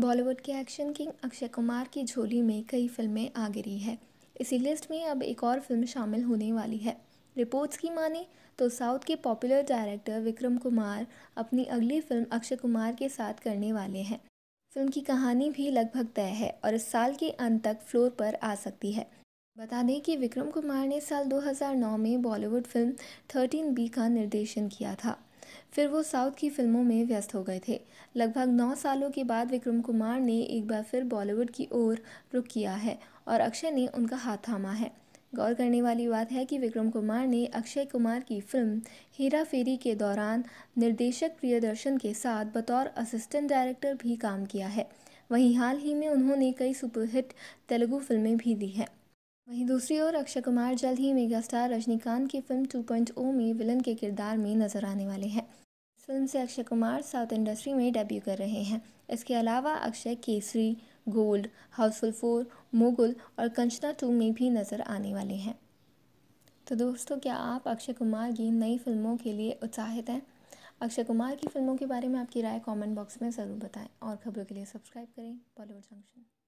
बॉलीवुड के action king Akshay Kumar की झोली में कई फिल्में आ गिरी है इसी लिस्ट में अब एक और फिल्म शामिल होने वाली है रिपोर्ट्स की माने तो साउथ के पॉपुलर डायरेक्टर विक्रम कुमार अपनी अगली फिल्म अक्षय कुमार के साथ करने वाले हैं फिल्म की कहानी भी लगभग तय है और इस साल के अंत तक फ्लोर पर आ सकती है बता दें कि विक्रम कुमार ने साल 2009 में बॉलीवुड फिल्म 13 बी का निर्देशन किया था फिर वो साउथ की फिल्मों में व्यस्त हो गए थे लगभग नौ सालों के बाद विक्रम कुमार ने एक बार फिर बॉलीवुड की ओर रुख किया है और अक्षय ने उनका हाथ थामा है गौर करने वाली बात है कि विक्रम कुमार ने अक्षय कुमार की फिल्म हीरा फेरी के दौरान निर्देशक प्रियदर्शन के साथ बतौर असिस्टेंट डायरेक्टर भी काम किया है वहीं हाल ही में उन्होंने कई सुपरहिट तेलुगु फिल्में भी दी हैं वहीं दूसरी ओर अक्षय कुमार जल्द ही मेगास्टार रजनीकांत की फिल्म 2.0 में विलन के किरदार में नजर आने वाले हैं इस फिल्म से अक्षय कुमार साउथ इंडस्ट्री में डेब्यू कर रहे हैं इसके अलावा Akshay Kesari Gold Housefull four Mogul और कंचना टू में भी नजर आने वाले हैं तो दोस्तों क्या आप अक्षय कुमार की नई फिल्मों के लिए उत्साहित हैं अक्षय कुमार की फिल्मों के बारे में आपकी राय कमेंट बॉक्स में ज़रूर बताएं और खबरों के लिए सब्सक्राइब करें बॉलीवुड जंक्शन